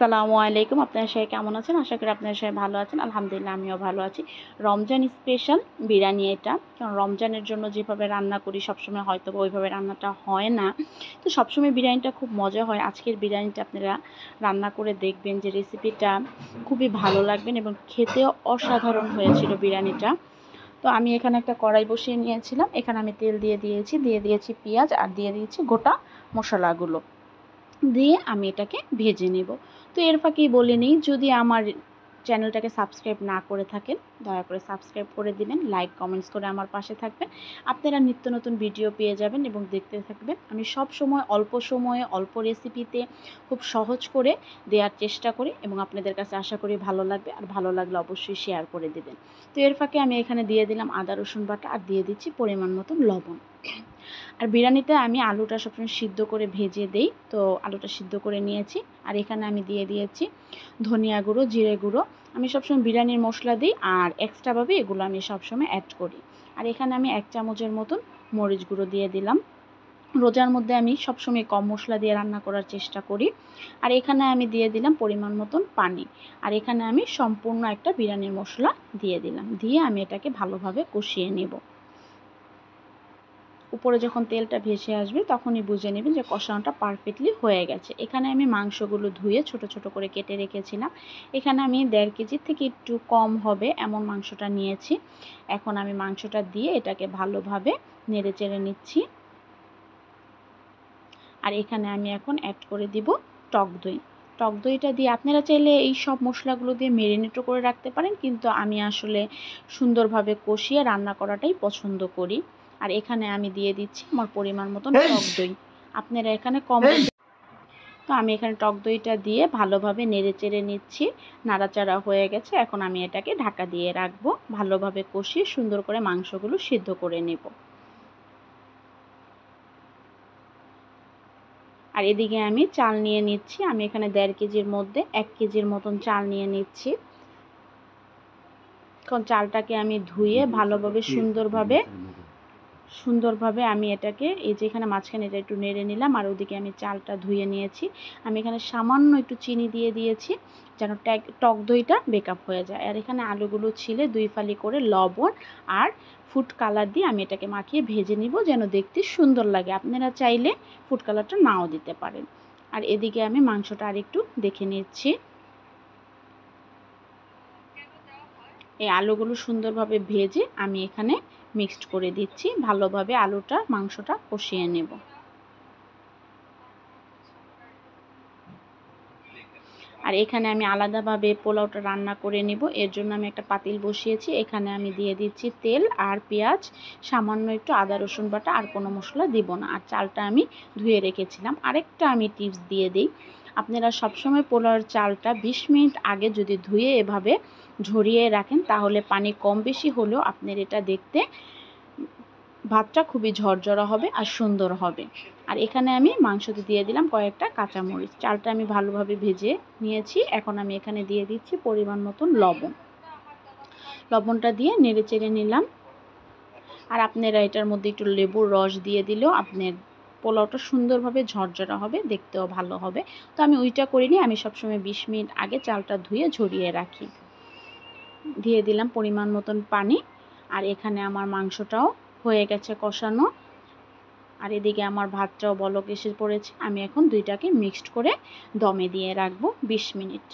আসসালামু আলাইকুম আপনারা সবাই কেমন আছেন আশা করি আপনারা সবাই ভালো আছেন আলহামদুলিল্লাহ আমিও ভালো আছি রমজান স্পেশাল বিরিয়ানি এটা কারণ রমজানের জন্য যেভাবে রান্না করি সবসময় হয়তো ওইভাবে রান্নাটা হয় না তো সবসময় বিরিয়ানিটা খুব মজা হয় আজকের বিরিয়ানিটা আপনারা রান্না করে দেখবেন যে রেসিপিটা খুবই ভালো লাগবেন এবং খেতেও অসাধারণ হয়েছিল বিরিয়ানিটা তো আমি এখানে একটা কড়াই বসিয়ে নিয়েছিলাম এখানে আমি তেল দিয়ে দিয়েছি দিয়ে দিয়েছি পেঁয়াজ আর দিয়ে দিয়েছি গোটা মশলাগুলো দিয়ে আমি এটাকে ভেজে নেব তো এর ফাঁকেই বলে নিই যদি আমার চ্যানেলটাকে সাবস্ক্রাইব না করে থাকেন দয়া করে সাবস্ক্রাইব করে দিবেন লাইক কমেন্টস করে আমার পাশে থাকবেন আপনারা নিত্য নতুন ভিডিও পেয়ে যাবেন এবং দেখতে থাকবেন আমি সব সময় অল্প সময়ে অল্প রেসিপিতে খুব সহজ করে দেওয়ার চেষ্টা করি এবং আপনাদের কাছে আশা করি ভালো লাগবে আর ভালো লাগলে অবশ্যই শেয়ার করে দেবেন তো এর ফাঁকে আমি এখানে দিয়ে দিলাম আদা রসুন বাটা আর দিয়ে দিচ্ছি পরিমাণ মতন লবণ আর বিরিয়ানিতে আমি আলুটা সবসময় সিদ্ধ করে ভেজে দেই তো আলুটা সিদ্ধ করে নিয়েছি আর এখানে আমি দিয়ে দিয়েছি ধনিয়া গুঁড়ো জিরে গুঁড়ো আমি সবসময় বিরিয়ানির মশলা দিই আর এক্সট্রাভাবে এগুলো আমি সবসময় অ্যাড করি আর এখানে আমি এক চামচের মতন মরিচ গুঁড়ো দিয়ে দিলাম রোজার মধ্যে আমি সবসময় কম মশলা দিয়ে রান্না করার চেষ্টা করি আর এখানে আমি দিয়ে দিলাম পরিমাণ মতন পানি আর এখানে আমি সম্পূর্ণ একটা বিরিয়ানির মশলা দিয়ে দিলাম দিয়ে আমি এটাকে ভালোভাবে কষিয়ে নেব উপরে যখন তেলটা ভেসে আসবে তখনই বুঝে নেবেন যে কষানোটা পারফেক্টলি হয়ে গেছে এখানে আমি মাংসগুলো ধুয়ে ছোট ছোট করে কেটে রেখেছিলাম এখানে আমি দেড় কেজির থেকে একটু কম হবে এমন মাংসটা নিয়েছি এখন আমি মাংসটা দিয়ে এটাকে ভালোভাবে নেড়ে চেড়ে নিচ্ছি আর এখানে আমি এখন অ্যাড করে দিব টক দই টক দইটা দিয়ে আপনারা চাইলে এই সব মশলাগুলো দিয়ে মেরিনেটও করে রাখতে পারেন কিন্তু আমি আসলে সুন্দরভাবে কষিয়ে রান্না করাটাই পছন্দ করি আর এখানে আমি দিয়ে দিচ্ছি আমার পরিমাণ মতন টক দই আপনারা এখানে কম তো আমি এখানে টক দইটা দিয়ে ভালোভাবে নেড়ে চেড়ে নিচ্ছি নাড়াচাড়া হয়ে গেছে এখন আমি এটাকে ঢাকা দিয়ে রাখবো ভালোভাবে কষিয়ে সুন্দর করে মাংসগুলো সিদ্ধ করে নেব আর এদিকে আমি চাল নিয়ে নিচ্ছি আমি এখানে দেড় কেজির মধ্যে এক কেজির মতন চাল নিয়ে নিচ্ছি চালটাকে আমি ধুয়ে ভালোভাবে সুন্দরভাবে সুন্দরভাবে আমি এটাকে এই যে এখানে মাঝখানে এটা একটু নেড়ে নিলাম আর ওদিকে আমি চালটা ধুয়ে নিয়েছি আমি এখানে সামান্য একটু চিনি দিয়ে দিয়েছি যেন ট্যাগ টক দইটা বেকআপ হয়ে যায় আর এখানে আলুগুলো ছিলে দুই ফালি করে লবণ আর ফুড কালার দিয়ে আমি এটাকে মাখিয়ে ভেজে নিব যেন দেখতে সুন্দর লাগে আপনারা চাইলে ফুড কালারটা নাও দিতে পারেন আর এদিকে আমি মাংসটা আর একটু দেখে নিচ্ছি এই আলুগুলো সুন্দরভাবে ভেজে আমি এখানে মিক্সড করে দিচ্ছি ভালোভাবে আলুটা মাংসটা কষিয়ে নেব আর এখানে আমি আলাদাভাবে পোলাওটা রান্না করে নেব এর জন্য আমি একটা পাতিল বসিয়েছি এখানে আমি দিয়ে দিচ্ছি তেল আর পেঁয়াজ সামান্য একটু আদা রসুন বাটা আর কোনো মশলা দিব না আর চালটা আমি ধুয়ে রেখেছিলাম আরেকটা আমি টিপস দিয়ে দিই আপনারা সবসময় পোলাওর চালটা ২০ মিনিট আগে যদি ধুয়ে এভাবে ঝরিয়ে রাখেন তাহলে পানি কম বেশি হলেও আপনার এটা দেখতে ভাতটা খুবই ঝরঝরা হবে আর সুন্দর হবে আর এখানে আমি মাংসতে দিয়ে দিলাম কয়েকটা কাঁচামরিচ চালটা আমি ভালোভাবে ভেজে নিয়েছি এখন আমি এখানে দিয়ে দিচ্ছি পরিমাণ মতন লবণ লবণটা দিয়ে নেড়ে চেড়ে নিলাম আর আপনারা এটার মধ্যে একটু লেবুর রস দিয়ে দিলেও আপনার পোলাওটা সুন্দরভাবে ঝরঝরা হবে দেখতেও ভালো হবে তো আমি ওইটা করিনি আমি সবসময় বিশ মিনিট আগে চালটা ধুয়ে ঝরিয়ে রাখি দিয়ে দিলাম পরিমাণ মতন পানি আর এখানে আমার মাংসটাও হয়ে গেছে কষানো আর এদিকে আমার ভাতটাও বলক এসে পড়েছে আমি এখন দুইটাকে মিক্সড করে দমে দিয়ে রাখবো ২০ মিনিট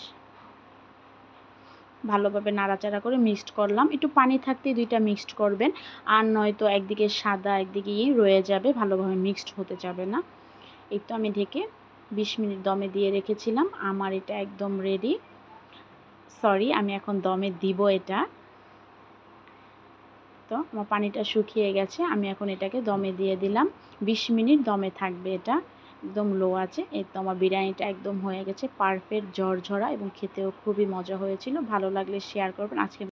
ভালোভাবে নাড়াচাড়া করে মিক্সড করলাম একটু পানি থাকতেই দুইটা মিক্সড করবেন আর নয়তো একদিকে সাদা একদিকে ইয়ে রয়ে যাবে ভালোভাবে মিক্সড হতে যাবে না এই তো আমি ঢেকে বিশ মিনিট দমে দিয়ে রেখেছিলাম আমার এটা একদম রেডি সরি আমি এখন দমে দিব এটা তো আমার পানিটা শুকিয়ে গেছে আমি এখন এটাকে দমে দিয়ে দিলাম বিশ মিনিট দমে থাকবে এটা একদম লো আছে এই তো আমার বিরিয়ানিটা একদম হয়ে গেছে পারফেক্ট ঝরঝরা এবং খেতেও খুবই মজা হয়েছিল ভালো লাগলে শেয়ার করবেন আজকে